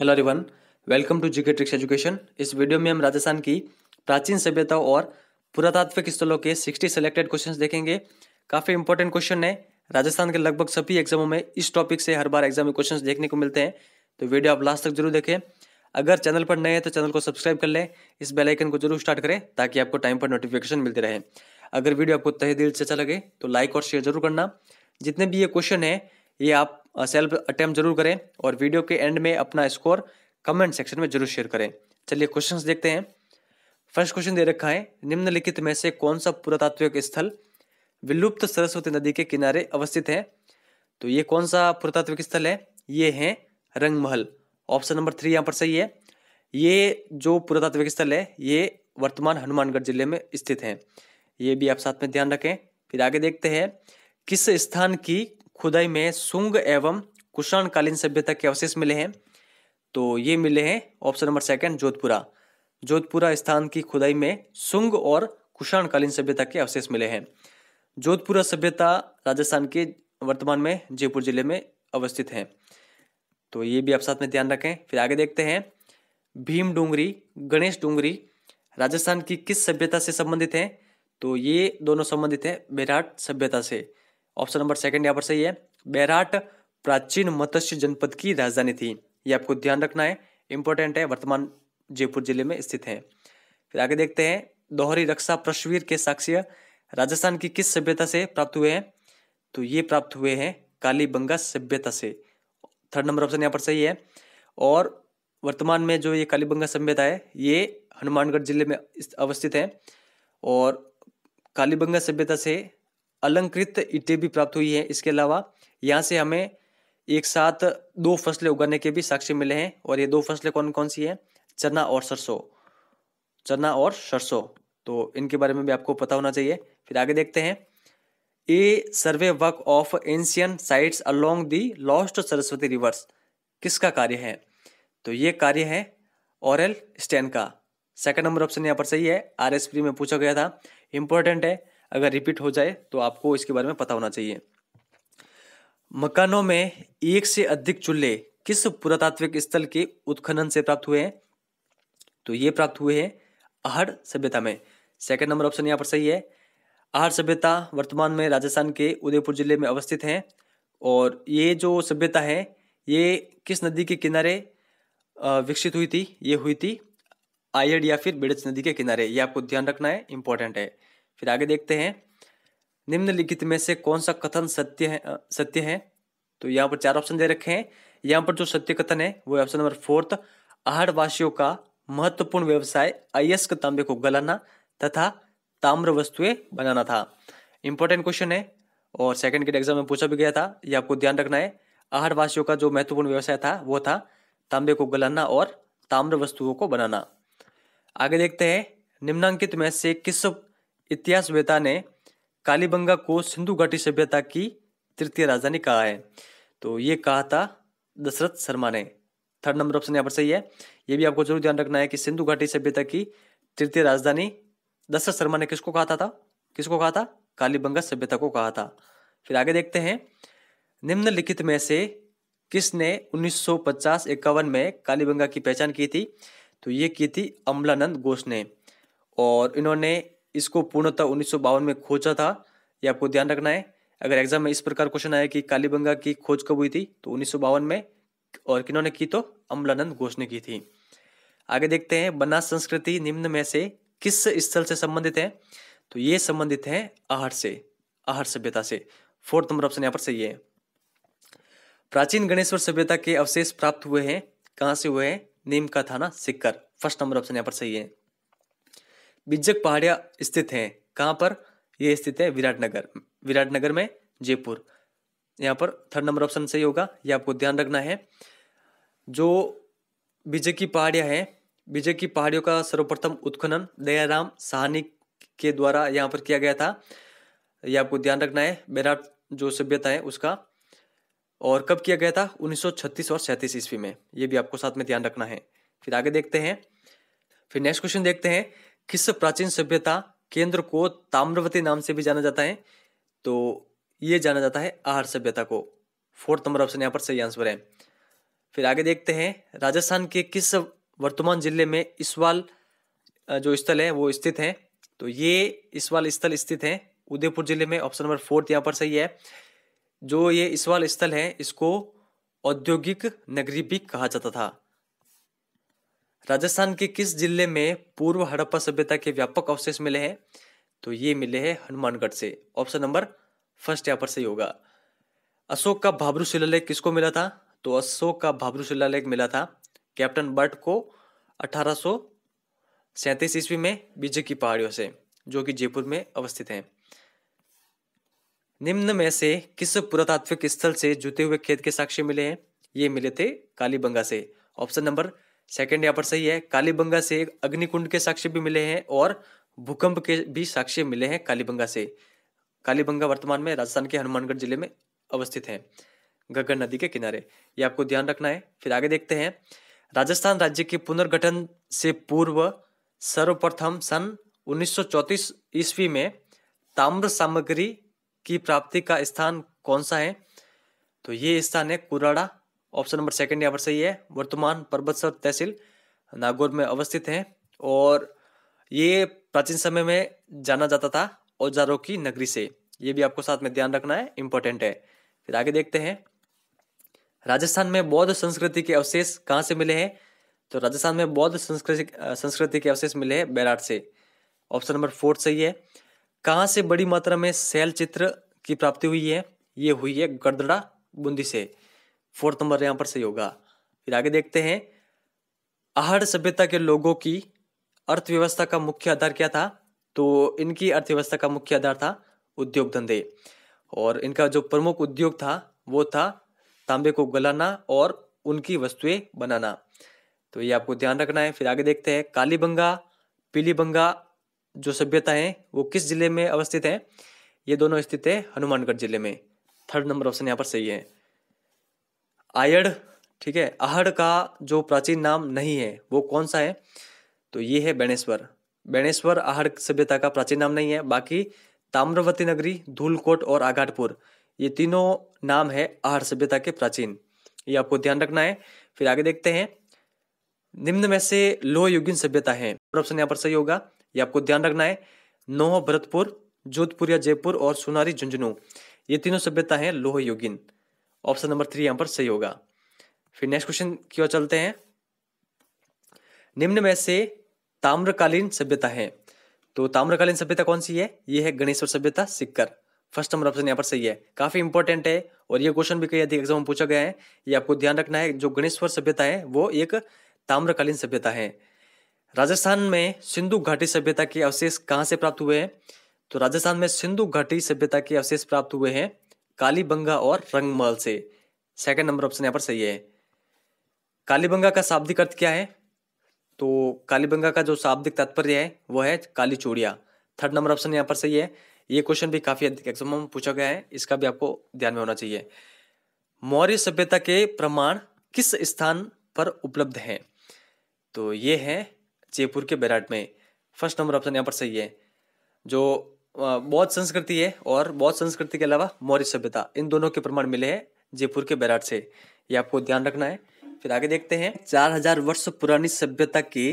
Hello रिवन welcome to GK tricks education इस वीडियो में हम राजस्थान की प्राचीन सभ्यताओं और पुरातात्विक स्थलों के 60 सिलेक्टेड क्वेश्चंस देखेंगे काफ़ी इंपॉर्टेंट क्वेश्चन है राजस्थान के लगभग सभी एग्जामों में इस टॉपिक से हर बार एग्जाम में क्वेश्चंस देखने को मिलते हैं तो वीडियो आप लास्ट तक जरूर देखें अगर चैनल पर नए हैं तो चैनल को सब्सक्राइब कर लें इस बेलाइकन को जरूर स्टार्ट करें ताकि आपको टाइम पर नोटिफिकेशन मिलते रहे अगर वीडियो आपको तहे दिल से अच्छा लगे तो लाइक और शेयर जरूर करना जितने भी ये क्वेश्चन है ये आप सेल्फ अटेम्प्ट जरूर करें और वीडियो के एंड में अपना स्कोर कमेंट सेक्शन में जरूर शेयर करें चलिए क्वेश्चन देखते हैं फर्स्ट क्वेश्चन दे रखा है निम्नलिखित में से कौन सा पुरातात्विक स्थल विलुप्त सरस्वती नदी के किनारे अवस्थित है तो ये कौन सा पुरातात्विक स्थल है ये है रंगमहल ऑप्शन नंबर थ्री यहाँ पर सही है ये जो पुरातात्विक स्थल है ये वर्तमान हनुमानगढ़ जिले में स्थित है ये भी आप साथ में ध्यान रखें फिर आगे देखते हैं किस स्थान की खुदाई में सुंग एवं कुषाणकालीन सभ्यता के अवशेष मिले हैं तो ये मिले हैं option number second Jodhpura Jodhpura स्थान की खुदाई में सुंग और कुशाणकालीन सभ्यता के अवशेष मिले हैं जोधपुरा सभ्यता राजस्थान के वर्तमान में जयपुर जिले में अवस्थित है तो ये भी आप साथ में ध्यान रखें फिर आगे देखते हैं भीम डूंगरी गणेश डूंगरी राजस्थान की किस सभ्यता से संबंधित हैं तो ये दोनों संबंधित हैं विराट सभ्यता से ऑप्शन नंबर सेकंड यहाँ पर सही है बैराट प्राचीन मत्स्य जनपद की राजधानी थी ये आपको ध्यान रखना है इंपॉर्टेंट है वर्तमान जयपुर जिले में स्थित है फिर आगे देखते हैं दोहरी रक्षा प्रश्वीर के साक्ष्य राजस्थान की किस सभ्यता से प्राप्त हुए हैं तो ये प्राप्त हुए हैं कालीबंगा सभ्यता से थर्ड नंबर ऑप्शन यहाँ पर सही है और वर्तमान में जो ये कालीबंगा सभ्यता है ये हनुमानगढ़ जिले में अवस्थित है और कालीबंगा सभ्यता से अलंकृत ईटें भी प्राप्त हुई हैं इसके अलावा यहाँ से हमें एक साथ दो फसलें उगाने के भी साक्ष्य मिले हैं और ये दो फसलें कौन कौन सी हैं चना और सरसों चना और सरसों तो इनके बारे में भी आपको पता होना चाहिए फिर आगे देखते हैं a survey work of ancient sites along the lost Saraswati rivers किसका कार्य है तो ये कार्य है ऑरल स्टैन का सेकंड नंबर ऑप्शन यहाँ पर सही है आरएसपी में पूछा गया था इंपॉर्टेंट है अगर रिपीट हो जाए तो आपको इसके बारे में पता होना चाहिए मकानों में एक से अधिक चूल्हे किस पुरातात्विक स्थल के उत्खनन से प्राप्त हुए हैं तो ये प्राप्त हुए हैं आहड़ सभ्यता में सेकंड नंबर ऑप्शन यहाँ पर सही है आहड़ सभ्यता वर्तमान में राजस्थान के उदयपुर जिले में अवस्थित है और ये जो सभ्यता है ये किस नदी के किनारे विकसित हुई थी ये हुई थी आयड या फिर बेड़च नदी के किनारे ये आपको ध्यान रखना है इंपॉर्टेंट है फिर आगे देखते हैं निम्नलिखित में से कौन सा कथन सत्य है सत्य है तो यहाँ पर चार ऑप्शन दे रखे हैं यहाँ पर जो सत्य कथन है वो ऑप्शन नंबर फोर्थ आहड़वासियों का महत्वपूर्ण व्यवसाय अयस्क तांबे को गलाना तथा ताम्र वस्तुएं बनाना था इंपॉर्टेंट क्वेश्चन है और सेकंड ग्रेड एग्जाम में पूछा भी गया था ये आपको ध्यान रखना है आहड़वासियों का जो महत्वपूर्ण व्यवसाय था वो था तांबे को गलाना और ताम्र वस्तुओं को बनाना आगे देखते हैं निम्नांकित में से किस इतिहासवेता ने कालीबंगा को सिंधु घाटी सभ्यता की तृतीय राजधानी कहा है तो ये कहा था दशरथ शर्मा ने थर्ड नंबर ऑप्शन यहाँ पर सही है ये भी आपको जरूर ध्यान रखना है कि सिंधु घाटी सभ्यता की तृतीय राजधानी दशरथ शर्मा ने किसको कहा था, था? किसको कहा था कालीबंगा सभ्यता को कहा था फिर आगे देखते हैं निम्नलिखित में से किसने 1950 इक्यावन में कालीबंगा की पहचान की थी तो ये की थी अम्लानंद घोष ने और इन्होंने इसको पूर्णतः उन्नीस में खोजा था ये आपको ध्यान रखना है अगर एग्जाम में इस प्रकार क्वेश्चन आया कि कालीबंगा की खोज कब हुई थी तो उन्नीस में और किन्होंने की तो अम्लानंद घोष ने की थी आगे देखते हैं बनास संस्कृति निम्न में से किस स्थल से संबंधित है तो ये संबंधित है आहट से आहट सभ्यता से फोर्थ नंबर ऑप्शन यहाँ पर सही है प्राचीन गणेश्वर सभ्यता के अवशेष प्राप्त हुए हैं कहाँ से हुए हैं नीम का थाना सिक्कर फर्स्ट नंबर ऑप्शन यहाँ पर सही है बिजक पहाड़िया स्थित हैं कहाँ पर ये स्थित है विराटनगर विराटनगर में जयपुर यहाँ पर थर्ड नंबर ऑप्शन सही होगा ये आपको ध्यान रखना है जो विजय की पहाड़ियाँ हैं विजय की पहाड़ियों का सर्वप्रथम उत्खनन दयाराम साहनी के द्वारा यहाँ पर किया गया था ये आपको ध्यान रखना है बेराट जो सभ्यता है उसका और कब किया गया था 1936 और सैंतीस ईस्वी में ये भी आपको साथ में ध्यान रखना है फिर आगे देखते हैं फिर नेक्स्ट क्वेश्चन देखते हैं किस प्राचीन सभ्यता केंद्र को ताम्रवती नाम से भी जाना जाता है तो ये जाना जाता है आहार सभ्यता को फोर्थ नंबर ऑप्शन यहाँ पर सही आंसर है फिर आगे देखते हैं राजस्थान के किस वर्तमान जिले में इसवाल जो स्थल है वो स्थित है तो ये इसवाल स्थल स्थित है उदयपुर जिले में ऑप्शन नंबर फोर्थ यहाँ पर सही है जो ये इसवाल स्थल है इसको औद्योगिक नगरी भी कहा जाता था राजस्थान के किस जिले में पूर्व हड़प्पा सभ्यता के व्यापक अवशेष मिले हैं तो ये मिले हैं हनुमानगढ़ से ऑप्शन नंबर फर्स्ट यहाँ पर सही होगा अशोक का भाबरू शिलालेख किसको मिला था तो अशोक का भाबरू शिलालेख मिला था कैप्टन बर्ट को अठारह ईस्वी में बीजे की पहाड़ियों से जो कि जयपुर में अवस्थित हैं निम्न में से किस पुरातात्विक स्थल से जुते हुए खेत के साक्ष्य मिले हैं ये मिले थे कालीबंगा से ऑप्शन नंबर सेकंड यहाँ पर सही है कालीबंगा से अग्निकुंड के साक्ष्य भी मिले हैं और भूकंप के भी साक्ष्य मिले हैं कालीबंगा से कालीबंगा वर्तमान में राजस्थान के हनुमानगढ़ जिले में अवस्थित है गगन नदी के किनारे ये आपको ध्यान रखना है फिर आगे देखते हैं राजस्थान राज्य के पुनर्गठन से पूर्व सर्वप्रथम सन उन्नीस ईस्वी में ताम्र सामग्री की प्राप्ति का स्थान कौन सा है तो ये स्थान है कुराड़ा ऑप्शन नंबर सेकंड यहाँ पर सही है वर्तमान पर्वतसर तहसील नागौर में अवस्थित है और ये प्राचीन समय में जाना जाता था औजारों की नगरी से ये भी आपको साथ में ध्यान रखना है इंपॉर्टेंट है फिर आगे देखते हैं राजस्थान में बौद्ध संस्कृति के अवशेष कहाँ से मिले हैं तो राजस्थान में बौद्ध संस्कृति संस्कृति के अवशेष मिले हैं बैराट से ऑप्शन नंबर फोर्थ सही है कहाँ से बड़ी मात्रा में शैल चित्र की प्राप्ति हुई है ये हुई है गर्दड़ा बूंदी से फोर्थ नंबर यहाँ पर सही होगा फिर आगे देखते हैं आहड़ सभ्यता के लोगों की अर्थव्यवस्था का मुख्य आधार क्या था तो इनकी अर्थव्यवस्था का मुख्य आधार था उद्योग धंधे और इनका जो प्रमुख उद्योग था वो था तांबे को गलाना और उनकी वस्तुएं बनाना तो ये आपको ध्यान रखना है फिर आगे देखते हैं कालीबंगा पीलीबंगा जो सभ्यता है वो किस जिले में अवस्थित है ये दोनों स्थित है हनुमानगढ़ जिले में थर्ड नंबर ऑप्शन यहाँ पर सही है आयड़ ठीक है आहड़ का जो प्राचीन नाम नहीं है वो कौन सा है तो ये है बेणेश्वर बेणेश्वर आहड़ सभ्यता का प्राचीन नाम नहीं है बाकी ताम्रवती नगरी धूलकोट और आघाटपुर ये तीनों नाम है आहड़ सभ्यता के प्राचीन ये आपको ध्यान रखना है फिर आगे देखते हैं निम्न में से लोह युगीन सभ्यता है ऑप्शन यहाँ पर सही होगा ये आपको ध्यान रखना है नोह भरतपुर जोधपुर या जयपुर और सुनारी झुंझुनू ये तीनों सभ्यता है लोह युगीन ऑप्शन नंबर थ्री यहाँ पर सही होगा फिर नेक्स्ट क्वेश्चन की ओर चलते हैं निम्न में से ताम्रकालीन सभ्यता है तो ताम्रकालीन सभ्यता कौन सी है ये है गणेश्वर सभ्यता सिक्कर फर्स्ट नंबर ऑप्शन यहाँ पर सही है काफ़ी इंपॉर्टेंट है और ये क्वेश्चन भी कई अधिक एग्जाम में पूछा गया है ये आपको ध्यान रखना है जो गणेश्वर सभ्यता है वो एक ताम्रकालीन सभ्यता है राजस्थान में सिंधु घाटी सभ्यता के अवशेष कहाँ से प्राप्त हुए हैं तो राजस्थान में सिंधु घाटी सभ्यता के अवशेष प्राप्त हुए हैं कालीबंगा और रंगमल से सेकंड नंबर ऑप्शन यहाँ पर सही है कालीबंगा का शाब्दिक अर्थ क्या है तो कालीबंगा का जो शाब्दिक तात्पर्य है वो है काली चूड़िया थर्ड नंबर ऑप्शन यहाँ पर सही है ये क्वेश्चन भी काफ़ी अधिक एग्जाम में पूछा गया है इसका भी आपको ध्यान में होना चाहिए मौर्य सभ्यता के प्रमाण किस स्थान पर उपलब्ध हैं तो ये है जयपुर के बैराट में फर्स्ट नंबर ऑप्शन यहाँ पर सही है जो बौद्ध संस्कृति है और बौद्ध संस्कृति के अलावा मौर्य सभ्यता इन दोनों के प्रमाण मिले हैं जयपुर के बैराट से ये आपको ध्यान रखना है फिर आगे देखते हैं चार हजार वर्ष पुरानी सभ्यता के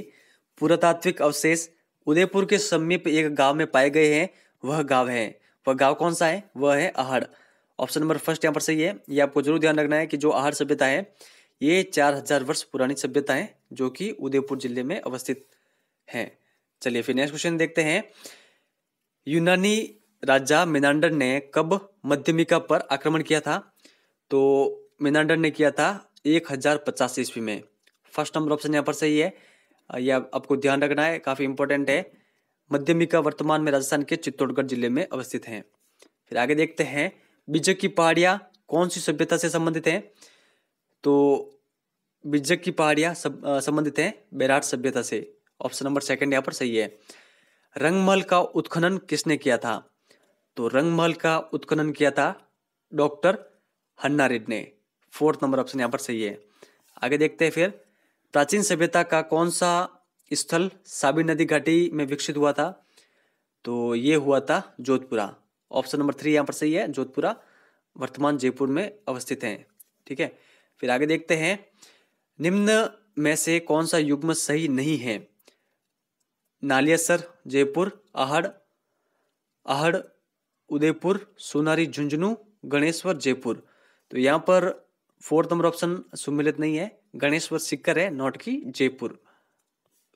पुरातात्विक अवशेष उदयपुर के समीप एक गांव में पाए गए हैं वह गांव है वह गांव कौन सा है वह है आहड़ ऑप्शन नंबर फर्स्ट यहाँ पर सही है ये आपको जरूर ध्यान रखना है कि जो आहड़ सभ्यता है ये चार हजार वर्ष पुरानी सभ्यता है जो कि उदयपुर जिले में अवस्थित है चलिए फिर नेक्स्ट क्वेश्चन देखते हैं यूनानी राजा मेनांडर ने कब मध्यमिका पर आक्रमण किया था तो मेनांडर ने किया था एक हजार पचास ईस्वी में फर्स्ट नंबर ऑप्शन यहाँ पर सही है यह आपको ध्यान रखना है काफ़ी इंपॉर्टेंट है मध्यमिका वर्तमान में राजस्थान के चित्तौड़गढ़ जिले में अवस्थित है फिर आगे देखते हैं बीजक की पहाड़ियाँ कौन सी सभ्यता से संबंधित हैं तो बीजक की पहाड़ियाँ संबंधित हैं बैराट सभ्यता से ऑप्शन नंबर सेकंड यहाँ पर सही है रंगमहल का उत्खनन किसने किया था तो रंगमहल का उत्खनन किया था डॉक्टर हन्ना रिड ने फोर्थ नंबर ऑप्शन यहाँ पर सही है आगे देखते हैं फिर प्राचीन सभ्यता का कौन सा स्थल साबिर नदी घाटी में विकसित हुआ था तो ये हुआ था जोधपुरा ऑप्शन नंबर थ्री यहाँ पर सही है जोधपुरा वर्तमान जयपुर में अवस्थित है ठीक है फिर आगे देखते हैं निम्न में से कौन सा युग्म सही नहीं है नालियासर जयपुर आहड़ आहड़ उदयपुर सोनारी झुंझुनू गणेश्वर जयपुर तो यहाँ पर फोर्थ नंबर ऑप्शन सुमिलित नहीं है गणेश्वर सिक्कर है नॉट की जयपुर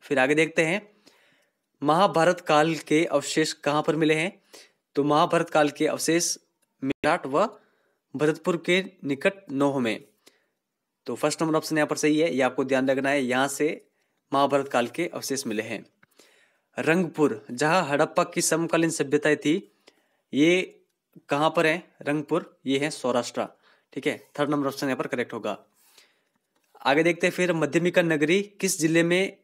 फिर आगे देखते हैं महाभारत काल के अवशेष कहाँ पर मिले हैं तो महाभारत काल के अवशेष मेराठ व भरतपुर के निकट नोह में तो फर्स्ट नंबर ऑप्शन यहाँ पर सही है ये आपको ध्यान रखना है यहाँ से महाभारत काल के अवशेष मिले हैं रंगपुर जहाँ हड़प्पा की समकालीन सभ्यताएं थी ये कहाँ पर है रंगपुर ये है सौराष्ट्र ठीक है थर्ड नंबर ऑप्शन यहाँ पर करेक्ट होगा आगे देखते हैं फिर मध्यमिका नगरी किस जिले में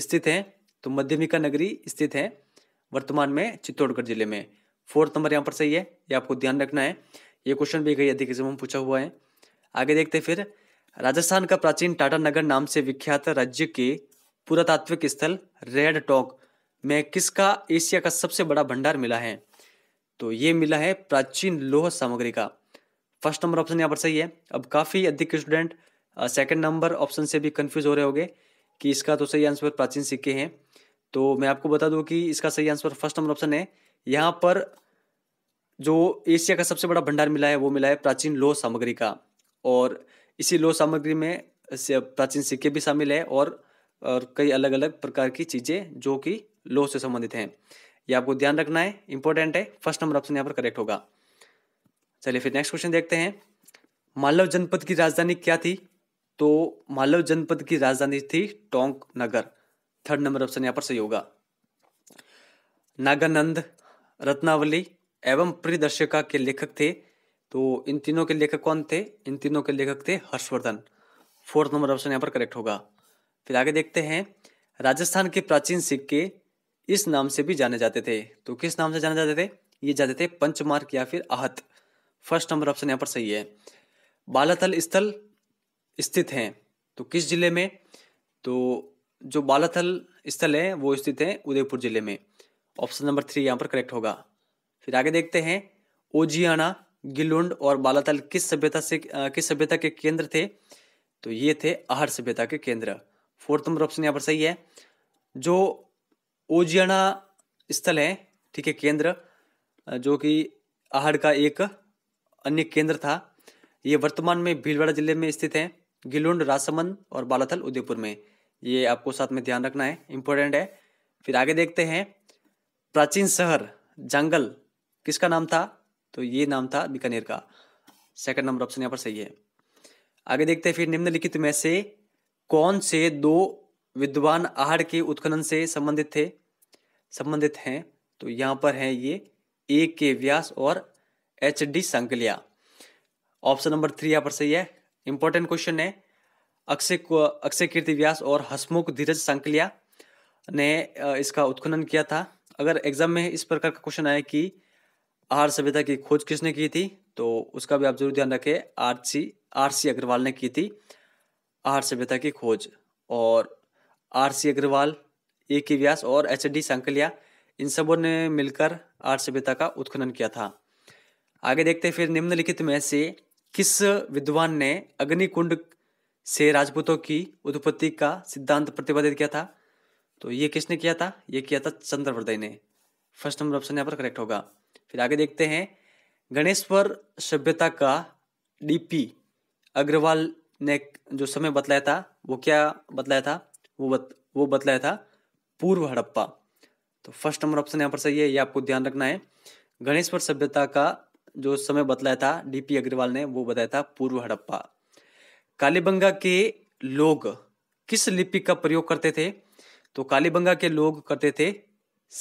स्थित है तो मध्यमिका नगरी स्थित है वर्तमान में चित्तौड़गढ़ जिले में फोर्थ नंबर यहाँ पर सही है ये आपको ध्यान रखना है ये क्वेश्चन भी कई अधिक में पूछा हुआ है आगे देखते फिर राजस्थान का प्राचीन टाटा नगर नाम से विख्यात राज्य के पुरातात्विक स्थल रेड टॉक में किसका एशिया का सबसे बड़ा भंडार मिला है तो ये मिला है प्राचीन लोह सामग्री का फर्स्ट नंबर ऑप्शन यहाँ पर सही है अब काफ़ी अधिक स्टूडेंट सेकंड नंबर ऑप्शन से भी कंफ्यूज हो रहे होंगे कि इसका तो सही आंसर प्राचीन सिक्के हैं तो मैं आपको बता दूं कि इसका सही आंसर फर्स्ट नंबर ऑप्शन है यहाँ पर जो एशिया का सबसे बड़ा भंडार मिला है वो मिला है प्राचीन लोह सामग्री का और इसी लोह सामग्री में प्राचीन सिक्के भी शामिल है और, और कई अलग अलग प्रकार की चीज़ें जो कि लो से संबंधित हैं ये आपको ध्यान रखना है इंपॉर्टेंट है फर्स्ट नंबर ऑप्शन यहाँ पर करेक्ट होगा चलिए फिर नेक्स्ट क्वेश्चन देखते हैं मालव जनपद की राजधानी क्या थी तो मालव जनपद की राजधानी थी टोंक नगर थर्ड नंबर ऑप्शन यहाँ पर सही होगा नागानंद रत्नावली एवं प्रियदर्शिका के लेखक थे तो इन तीनों के लेखक कौन थे इन तीनों के लेखक थे हर्षवर्धन फोर्थ नंबर ऑप्शन यहाँ पर करेक्ट होगा फिर आगे देखते हैं राजस्थान के प्राचीन सिक्के इस नाम से भी जाने जाते थे तो किस नाम से जाने जाते थे ये जाते थे पंचमार्क या फिर आहत फर्स्ट नंबर ऑप्शन यहाँ पर सही है बालाथल स्थल स्थित हैं तो किस जिले में तो जो बालाथल स्थल है वो स्थित है उदयपुर जिले में ऑप्शन नंबर थ्री यहाँ पर करेक्ट होगा फिर आगे देखते हैं ओजियाना गिलुंड और बालाथल किस सभ्यता से किस सभ्यता के केंद्र थे तो ये थे आहर सभ्यता के केंद्र फोर्थ नंबर ऑप्शन यहाँ पर सही है जो ओजियाना स्थल है ठीक है केंद्र जो कि आहड़ का एक अन्य केंद्र था ये वर्तमान में भीलवाड़ा जिले में स्थित है गिलुंड रासमंद और बालाथल उदयपुर में ये आपको साथ में ध्यान रखना है इम्पोर्टेंट है फिर आगे देखते हैं प्राचीन शहर जंगल किसका नाम था तो ये नाम था बीकानेर का सेकंड नंबर ऑप्शन यहाँ पर सही है आगे देखते हैं फिर निम्नलिखित में से कौन से दो विद्वान आहार के उत्खनन से संबंधित थे संबंधित हैं तो यहाँ पर हैं ये ए के व्यास और H D Sankalia option number three यहाँ पर सही है इंपॉर्टेंट क्वेश्चन है अक्षय अक्षय कीर्ति व्यास और हसमुख धीरज संकलिया ने इसका उत्खनन किया था अगर एग्जाम में इस प्रकार का क्वेश्चन आया कि आहार सभ्यता की खोज किसने की थी तो उसका भी आप जरूर ध्यान रखें R C R C Agrawal ने की थी आहार सभ्यता की खोज और are C Agarwal A K Vyas और एच डी संकलिया इन सबों ने मिलकर आर सभ्यता का उत्खनन किया था आगे देखते हैं फिर निम्नलिखित में से किस विद्वान ने अग्निकुंड से राजपूतों की उत्पत्ति का सिद्धांत प्रतिपादित किया था तो ये किसने किया था ये किया था चंद्रवर्दय ने फर्स्ट नंबर ऑप्शन यहाँ पर करेक्ट होगा फिर आगे देखते हैं गणेश्वर सभ्यता का डीपी अग्रवाल ने जो समय बतलाया था वो क्या बतलाया था वो बत, वो बतलाया था पूर्व हड़प्पा तो फर्स्ट नंबर ऑप्शन यहाँ पर सही है ये आपको ध्यान रखना है गणेशवर सभ्यता का जो समय बतलाया था डीपी अग्रवाल ने वो बताया था पूर्व हड़प्पा कालीबंगा के लोग किस लिपि का प्रयोग करते थे तो कालीबंगा के लोग करते थे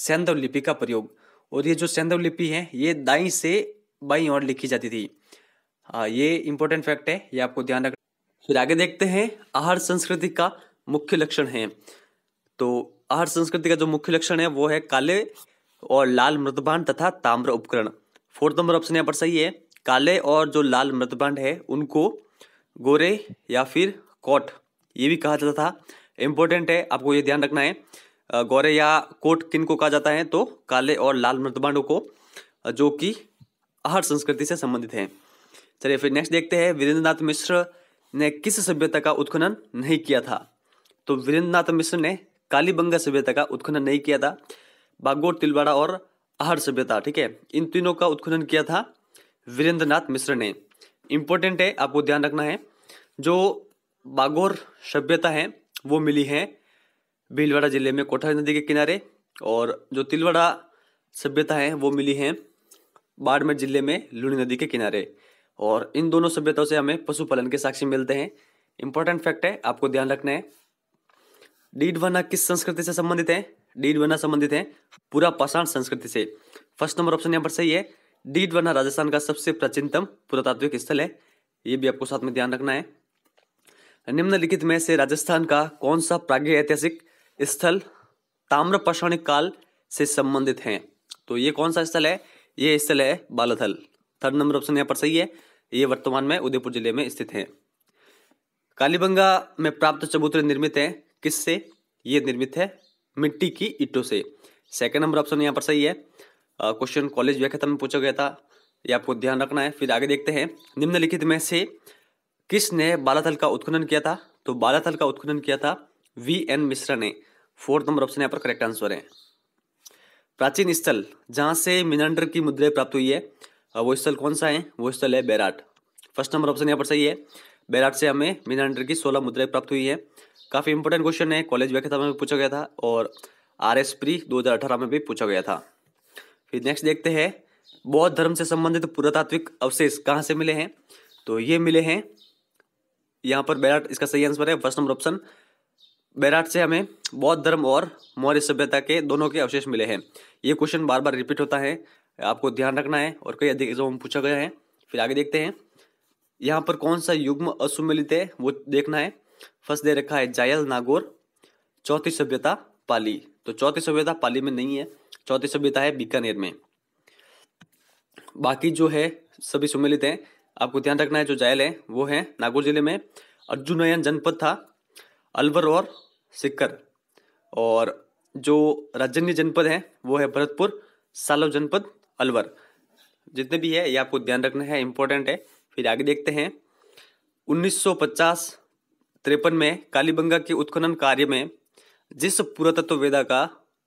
सैंधव लिपि का प्रयोग और ये जो सैंधव लिपि है ये दाई से बाई और लिखी जाती थी आ, हाँ, ये इंपॉर्टेंट फैक्ट है ये आपको ध्यान रखना फिर आगे देखते हैं आहार संस्कृति का मुख्य लक्षण हैं तो आहार संस्कृति का जो मुख्य लक्षण है वो है काले और लाल मृदभांड तथा ताम्र उपकरण फोर्थ नंबर ऑप्शन यहाँ पर सही है काले और जो लाल मृदभांड है उनको गोरे या फिर कोट ये भी कहा जाता था इम्पोर्टेंट है आपको ये ध्यान रखना है गोरे या कोट किन को कहा जाता है तो काले और लाल मृदभांडों को जो कि आहार संस्कृति से संबंधित हैं चलिए फिर नेक्स्ट देखते हैं वीरेंद्रनाथ मिश्र ने किस सभ्यता का उत्खनन नहीं किया था तो वीरेंद्र नाथ मिश्र ने कालीबंगा सभ्यता का उत्खनन नहीं किया था बागोट तिलवाड़ा और आहर सभ्यता ठीक है इन तीनों का उत्खनन किया था वीरेंद्र नाथ मिश्र ने इम्पोर्टेंट है आपको ध्यान रखना है जो बागोर सभ्यता है वो मिली है भीलवाड़ा जिले में कोठारी नदी के किनारे और जो तिलवाड़ा सभ्यता है वो मिली है बाड़मेर जिले में लुणी नदी के किनारे और इन दोनों सभ्यताओं से हमें पशुपालन के साक्षी मिलते हैं इंपॉर्टेंट फैक्ट है आपको ध्यान रखना है डीडवाना किस संस्कृति से संबंधित है डीडवाना संबंधित है पूरा पाषाण संस्कृति से फर्स्ट नंबर ऑप्शन यहाँ पर सही है डीडवाना राजस्थान का सबसे प्राचीनतम पुरातात्विक स्थल है ये भी आपको साथ में ध्यान रखना है निम्नलिखित में से राजस्थान का कौन सा प्राग्ञ ऐतिहासिक स्थल ताम्रपाषाणिक काल से संबंधित है तो ये कौन सा स्थल है ये स्थल है बालाथल थर्ड नंबर ऑप्शन यहाँ पर सही है ये वर्तमान में उदयपुर जिले में स्थित है कालीबंगा में प्राप्त चबूतरे निर्मित है किससे ये निर्मित है मिट्टी की ईटों से सेकेंड नंबर ऑप्शन यहाँ पर सही है क्वेश्चन कॉलेज व्याख्या में पूछा गया था ये आपको ध्यान रखना है फिर आगे देखते हैं निम्नलिखित में से किसने बालाथल का उत्खनन किया था तो बालाथल का उत्खनन किया था वी एन मिश्रा ने फोर्थ नंबर ऑप्शन यहाँ पर करेक्ट आंसर है प्राचीन स्थल जहाँ से मिनंडर की मुद्रा प्राप्त हुई है वो स्थल कौन सा है वो स्थल है बैराट फर्स्ट नंबर ऑप्शन यहाँ पर सही है बैराट से हमें मीन अंडर की सोलह मुद्राएं प्राप्त हुई है काफ़ी इंपॉर्टेंट क्वेश्चन है कॉलेज व्याख्या में पूछा गया था और आर एस प्री दो हज़ार अठारह में भी पूछा गया था फिर नेक्स्ट देखते हैं बौद्ध धर्म से संबंधित पुरातात्विक अवशेष कहाँ से मिले हैं तो ये मिले हैं यहाँ पर बैराट इसका सही आंसर है फर्स्ट नंबर ऑप्शन बैराट से हमें बौद्ध धर्म और मौर्य सभ्यता के दोनों के अवशेष मिले हैं ये क्वेश्चन बार बार रिपीट होता है आपको ध्यान रखना है और कई अधिक एग्जाम पूछा गया है फिर आगे देखते हैं यहाँ पर कौन सा युग्म असुमिलित है वो देखना है फर्स्ट दे रखा है जायल नागौर चौथी सभ्यता पाली तो चौथी सभ्यता पाली में नहीं है चौथी सभ्यता है बीकानेर में बाकी जो है सभी सुमिलित हैं आपको ध्यान रखना है जो जायल है वो है नागौर जिले में अर्जुनयन जनपद था अलवर और सिक्कर और जो राजन्य जनपद है वो है भरतपुर सालव जनपद अलवर जितने भी है ये आपको ध्यान रखना है इंपॉर्टेंट है फिर आगे देखते हैं 1950 सौ में कालीबंगा के उत्खनन कार्य में जिस पुरातत्ववेदा का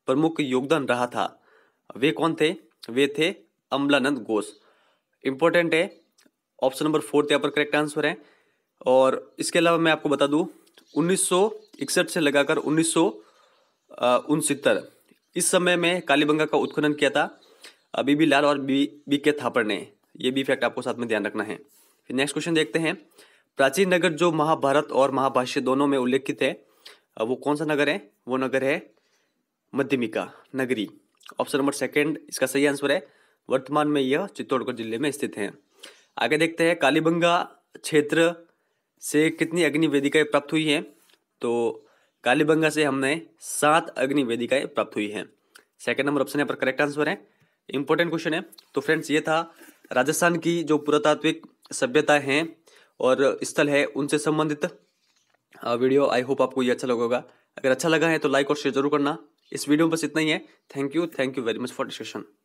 प्रमुख योगदान रहा था वे कौन थे वे थे अम्बलानंद घोष इम्पोर्टेंट है ऑप्शन नंबर फोर्थ यहाँ पर करेक्ट आंसर है और इसके अलावा मैं आपको बता दूँ उन्नीस से लगाकर उन्नीस इस समय में कालीबंगा का उत्खनन किया था बीबी लाल और बी बी के थापर ने ये भी फैक्ट आपको साथ में ध्यान रखना है फिर नेक्स्ट क्वेश्चन देखते हैं प्राचीन नगर जो महाभारत और महाभाष्य दोनों में उल्लेखित है वो कौन सा नगर है वो नगर है मध्यमिका नगरी ऑप्शन नंबर सेकंड इसका सही आंसर है वर्तमान में यह चित्तौड़गढ़ जिले में स्थित है आगे देखते हैं कालीबंगा क्षेत्र से कितनी अग्निवेदिकाएं प्राप्त हुई हैं तो कालीबंगा से हमने सात अग्निवेदिकाएं प्राप्त हुई हैं सेकेंड नंबर ऑप्शन यहाँ पर करेक्ट आंसर है इंपॉर्टेंट क्वेश्चन है तो फ्रेंड्स ये था राजस्थान की जो पुरातात्विक सभ्यताएं हैं और स्थल है उनसे संबंधित वीडियो आई होप आपको ये अच्छा लगेगा अगर अच्छा लगा है तो लाइक और शेयर जरूर करना इस वीडियो में बस इतना ही है thank you thank you very much for discussion